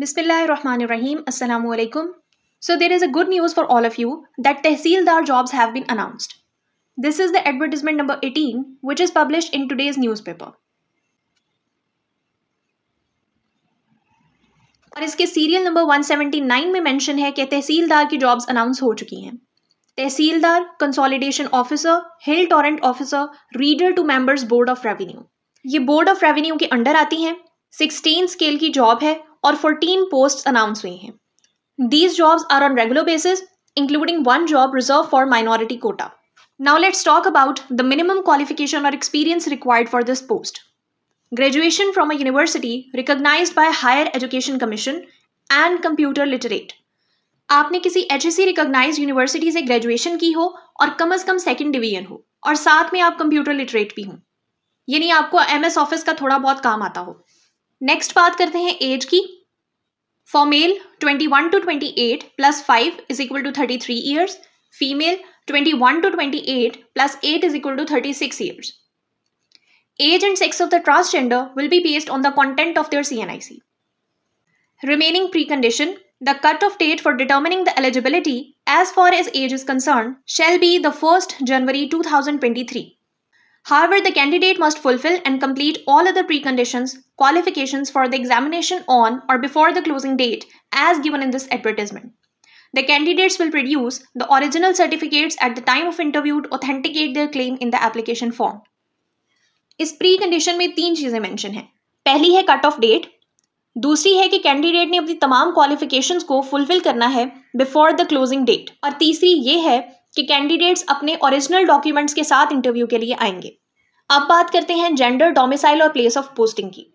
बिस्मिल्लाम अल्लाम so there is a good news for all of you that tehsildar jobs have been announced this is the advertisement number eighteen which is publish in today's news paper और इसके serial number 179 में mention है कि तहसीलदार की jobs announce हो चुकी हैं तहसीलदार consolidation officer hill torrent officer reader to members board of revenue ये बोर्ड ऑफ रेवेन्यू के अंडर आती हैं 16 स्केल की जॉब है और 14 पोस्ट अनाउंस हुई हैं these jobs are on regular basis including one job reserved for minority quota now let's talk about the minimum qualification और experience required for this post graduation from a university recognized by higher education commission and computer literate आपने किसी H S recognized university से graduation की हो और कम अज कम second division हो और साथ में आप कंप्यूटर लिटरेट भी हों यानी आपको एम एस ऑफिस का थोड़ा बहुत काम आता हो नेक्स्ट बात करते हैं एज की for male twenty one two twenty eight plus five is equal to thirty three years female 21 to 28 plus eight is equal to thirty six years age and sex of the transgender will be based on the content of their C N I C remaining pre condition the cut off date for determining the eligibility age far age age is concern shall be the first January two thousand twenty three However, the candidate must fulfill and complete all other preconditions, qualifications for the examination on or before the closing date as given in this advertisement. The candidates will produce the original certificates at the time of interview to authenticate their claim in the application form. इस pre condition में तीन चीज़ें mention हैं पहली है cut off date दूसरी है कि कैंडिडेट ने अपनी तमाम क्वालिफिकेशंस को फुलफिल करना है बिफोर द क्लोजिंग डेट और तीसरी ये है कि कैंडिडेट्स अपने ओरिजिनल डॉक्यूमेंट्स के साथ इंटरव्यू के लिए आएंगे अब बात करते हैं जेंडर डोमिसाइल और प्लेस ऑफ पोस्टिंग की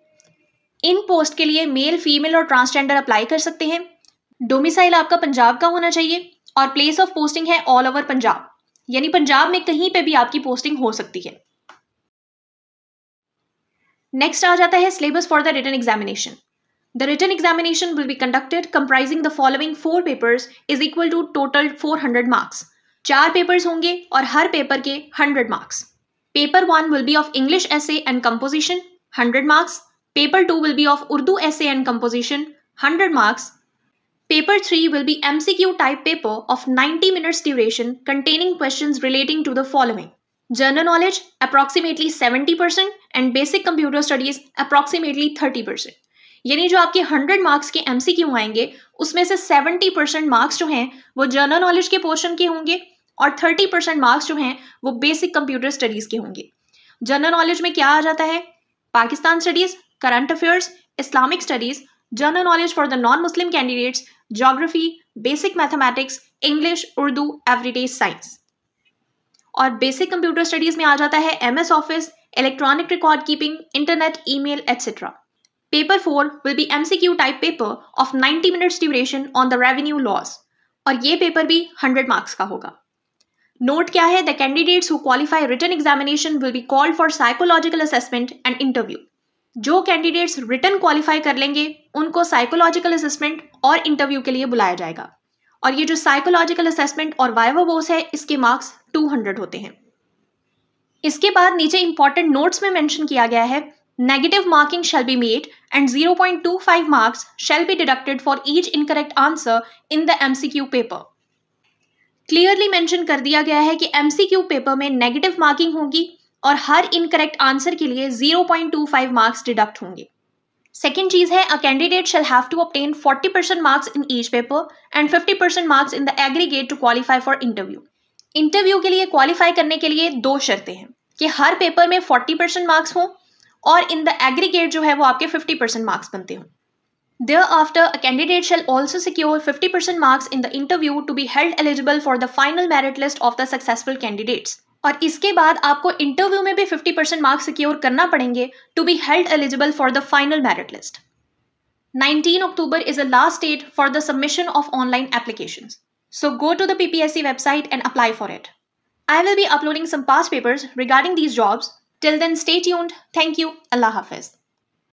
इन पोस्ट के लिए मेल फीमेल और ट्रांसजेंडर अप्लाई कर सकते हैं डोमिसाइल आपका पंजाब का होना चाहिए और प्लेस ऑफ पोस्टिंग है ऑल ओवर पंजाब यानी पंजाब में कहीं पे भी आपकी पोस्टिंग हो सकती है नेक्स्ट आ जाता है syllabus for the written examination the written examination will be conducted comprising the following four papers is equal to total hundred marks चार पेपर्स होंगे और हर पेपर के hundred marks Paper 1 will be of English essay and composition, 100 marks. Paper 2 will be of Urdu essay and composition, 100 marks. Paper 3 will be MCQ type paper of 90 minutes duration containing questions relating to the following. General knowledge approximately 70% and basic computer studies approximately 30%. यानी जो आपके 100 marks के M आएंगे उसमें से 70 percent marks जो हैं वो जनरल नॉलेज के पोर्शन के होंगे और थर्टी परसेंट मार्क्स जो हैं वो बेसिक कंप्यूटर स्टडीज़ के होंगे जनरल नॉलेज में क्या आ जाता है Pakistan studies current affairs Islamic studies general knowledge for the non Muslim candidates geography basic mathematics English Urdu everyday science और बेसिक कंप्यूटर स्टडीज़ में आ जाता है M office electronic record keeping internet e mail paper four will be M type paper of ninety minutes duration on the revenue loss और ये paper भी hundred marks का होगा नोट क्या है the candidates who qualify written examination will be called for psychological assessment and interview जो candidates written qualify कर लेंगे उनको साइकोलॉजिकल असेसमेंट और इंटरव्यू के लिए बुलाया जाएगा और ये जो साइकोलॉजिकल असेसमेंट और वाइवा बोस है इसके मार्क्स 200 होते हैं इसके बाद नीचे इंपॉर्टेंट नोट्स में मेंशन किया गया है negative marking shall be made and 0.25 marks shall be deducted for each incorrect answer in the MCQ paper clearly mention कर दिया गया है कि एमसीक्यू पेपर में नेगेटिव मार्किंग होगी और हर इनकरेक्ट आंसर के लिए 0.25 मार्क्स डिडक्ट होंगे सेकेंड चीज है a candidate shall have to obtain 40 percent marks in each paper and 50 percent marks in the aggregate to qualify for interview interview के लिए क्वालिफाई करने के लिए दो शर्तें हैं कि हर पेपर में 40 परसेंट मार्क्स हों और इन द एग्रीगेट जो है वो आपके 50 परसेंट मार्क्स बनते हों Thereafter, a candidate shall also secure 50% marks in the interview to be held eligible for the final merit list of the successful candidates. और इसके बाद आपको इंटरव्यू में भी 50 परसेंट मार्क्स सिक्योर करना पड़ेंगे to be held eligible for the final merit list 19 October is the last date for the submission of online application so go to the PPSC website and apply for it I will be uploading some past papers regarding these jobs till then stay tuned thank you अल्लाह हाफिज़